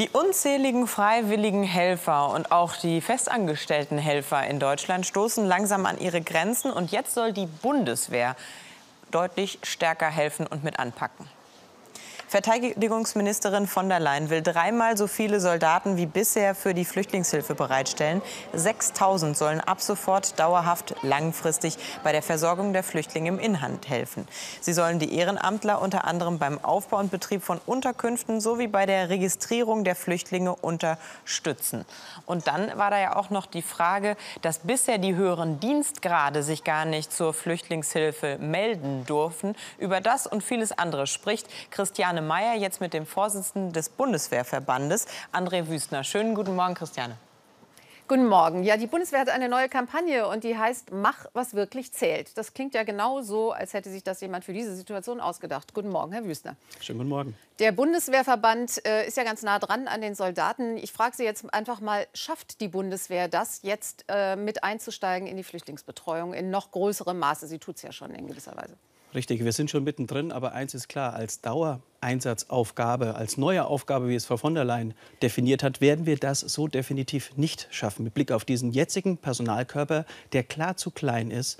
Die unzähligen freiwilligen Helfer und auch die festangestellten Helfer in Deutschland stoßen langsam an ihre Grenzen. Und jetzt soll die Bundeswehr deutlich stärker helfen und mit anpacken. Verteidigungsministerin von der Leyen will dreimal so viele Soldaten wie bisher für die Flüchtlingshilfe bereitstellen. 6000 sollen ab sofort dauerhaft langfristig bei der Versorgung der Flüchtlinge im Inland helfen. Sie sollen die Ehrenamtler unter anderem beim Aufbau und Betrieb von Unterkünften sowie bei der Registrierung der Flüchtlinge unterstützen. Und dann war da ja auch noch die Frage, dass bisher die höheren Dienstgrade sich gar nicht zur Flüchtlingshilfe melden durften. Über das und vieles andere spricht Christiane Christiane Meyer jetzt mit dem Vorsitzenden des Bundeswehrverbandes, André Wüstner. Schönen guten Morgen, Christiane. Guten Morgen. Ja, die Bundeswehr hat eine neue Kampagne und die heißt Mach, was wirklich zählt. Das klingt ja genau so, als hätte sich das jemand für diese Situation ausgedacht. Guten Morgen, Herr Wüstner. Schönen guten Morgen. Der Bundeswehrverband äh, ist ja ganz nah dran an den Soldaten. Ich frage Sie jetzt einfach mal, schafft die Bundeswehr das, jetzt äh, mit einzusteigen in die Flüchtlingsbetreuung in noch größerem Maße? Sie tut es ja schon in gewisser Weise. Richtig, wir sind schon mittendrin, aber eins ist klar, als Dauereinsatzaufgabe, als neue Aufgabe, wie es Frau von der Leyen definiert hat, werden wir das so definitiv nicht schaffen. Mit Blick auf diesen jetzigen Personalkörper, der klar zu klein ist,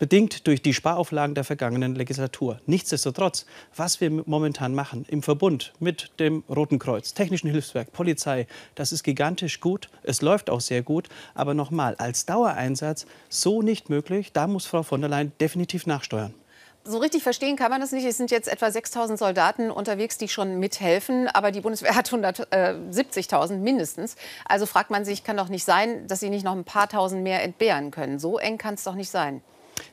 bedingt durch die Sparauflagen der vergangenen Legislatur. Nichtsdestotrotz, was wir momentan machen im Verbund mit dem Roten Kreuz, Technischen Hilfswerk, Polizei, das ist gigantisch gut, es läuft auch sehr gut, aber nochmal, als Dauereinsatz so nicht möglich, da muss Frau von der Leyen definitiv nachsteuern so richtig verstehen kann man das nicht. Es sind jetzt etwa 6000 Soldaten unterwegs, die schon mithelfen, aber die Bundeswehr hat 170.000 äh, mindestens. Also fragt man sich, kann doch nicht sein, dass sie nicht noch ein paar tausend mehr entbehren können. So eng kann es doch nicht sein.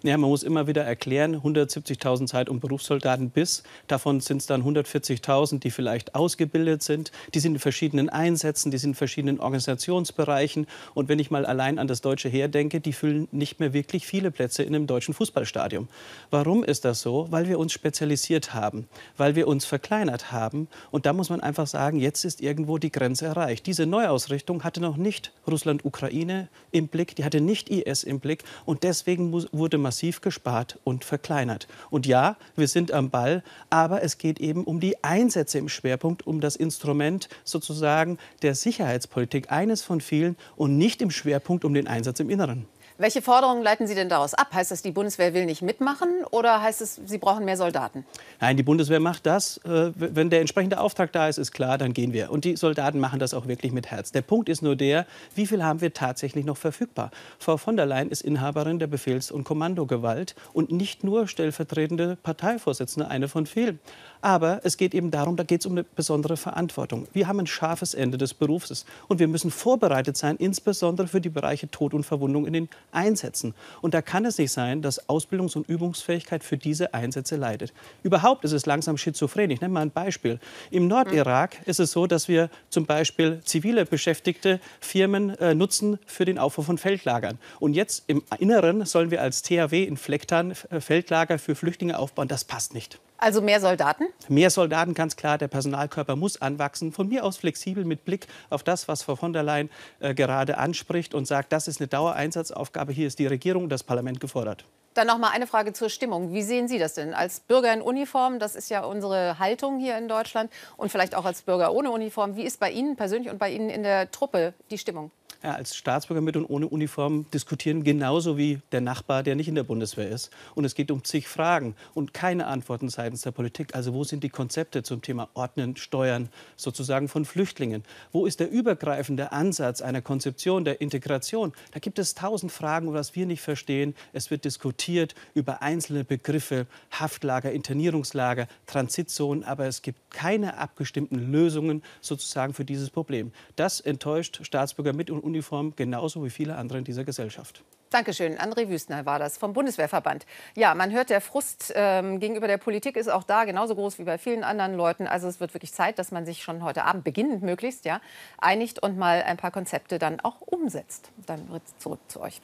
Ja, man muss immer wieder erklären, 170.000 Zeit- und Berufssoldaten bis, davon sind es dann 140.000, die vielleicht ausgebildet sind, die sind in verschiedenen Einsätzen, die sind in verschiedenen Organisationsbereichen. Und wenn ich mal allein an das deutsche Heer denke, die füllen nicht mehr wirklich viele Plätze in einem deutschen Fußballstadion. Warum ist das so? Weil wir uns spezialisiert haben, weil wir uns verkleinert haben. Und da muss man einfach sagen, jetzt ist irgendwo die Grenze erreicht. Diese Neuausrichtung hatte noch nicht Russland-Ukraine im Blick, die hatte nicht IS im Blick. Und deswegen wurde massiv massiv gespart und verkleinert. Und ja, wir sind am Ball, aber es geht eben um die Einsätze im Schwerpunkt, um das Instrument sozusagen der Sicherheitspolitik, eines von vielen, und nicht im Schwerpunkt um den Einsatz im Inneren. Welche Forderungen leiten Sie denn daraus ab? Heißt das, die Bundeswehr will nicht mitmachen oder heißt es, Sie brauchen mehr Soldaten? Nein, die Bundeswehr macht das. Äh, wenn der entsprechende Auftrag da ist, ist klar, dann gehen wir. Und die Soldaten machen das auch wirklich mit Herz. Der Punkt ist nur der, wie viel haben wir tatsächlich noch verfügbar? Frau von der Leyen ist Inhaberin der Befehls- und Kommando Pseudogewalt und nicht nur stellvertretende Parteivorsitzende, eine von vielen. Aber es geht eben darum, da geht es um eine besondere Verantwortung. Wir haben ein scharfes Ende des Berufs und wir müssen vorbereitet sein, insbesondere für die Bereiche Tod und Verwundung in den Einsätzen. Und da kann es nicht sein, dass Ausbildungs- und Übungsfähigkeit für diese Einsätze leidet. Überhaupt ist es langsam schizophren. Ich nenne mal ein Beispiel. Im Nordirak ist es so, dass wir zum Beispiel zivile Beschäftigte Firmen äh, nutzen für den Aufbau von Feldlagern. Und jetzt im Inneren sollen wir als THW THW in Flecktan äh, Feldlager für Flüchtlinge aufbauen. Das passt nicht. Also mehr Soldaten? Mehr Soldaten, ganz klar. Der Personalkörper muss anwachsen. Von mir aus flexibel mit Blick auf das, was Frau von der Leyen äh, gerade anspricht und sagt, das ist eine Dauereinsatzaufgabe. Hier ist die Regierung und das Parlament gefordert. Dann noch mal eine Frage zur Stimmung. Wie sehen Sie das denn als Bürger in Uniform? Das ist ja unsere Haltung hier in Deutschland und vielleicht auch als Bürger ohne Uniform. Wie ist bei Ihnen persönlich und bei Ihnen in der Truppe die Stimmung? als Staatsbürger mit und ohne Uniform diskutieren, genauso wie der Nachbar, der nicht in der Bundeswehr ist. Und es geht um zig Fragen und keine Antworten seitens der Politik. Also wo sind die Konzepte zum Thema Ordnen, Steuern sozusagen von Flüchtlingen? Wo ist der übergreifende Ansatz einer Konzeption der Integration? Da gibt es tausend Fragen, was wir nicht verstehen. Es wird diskutiert über einzelne Begriffe, Haftlager, Internierungslager, Transitzonen, aber es gibt keine abgestimmten Lösungen sozusagen für dieses Problem. Das enttäuscht Staatsbürger mit und Uniform, genauso wie viele andere in dieser Gesellschaft. Dankeschön. André Wüstner war das vom Bundeswehrverband. Ja, man hört, der Frust ähm, gegenüber der Politik ist auch da genauso groß wie bei vielen anderen Leuten. Also es wird wirklich Zeit, dass man sich schon heute Abend beginnend möglichst ja, einigt und mal ein paar Konzepte dann auch umsetzt. Dann wird zurück zu euch.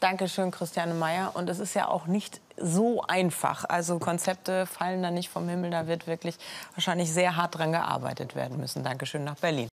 Dankeschön, Christiane Meyer. Und es ist ja auch nicht so einfach. Also Konzepte fallen da nicht vom Himmel. Da wird wirklich wahrscheinlich sehr hart dran gearbeitet werden müssen. Dankeschön nach Berlin.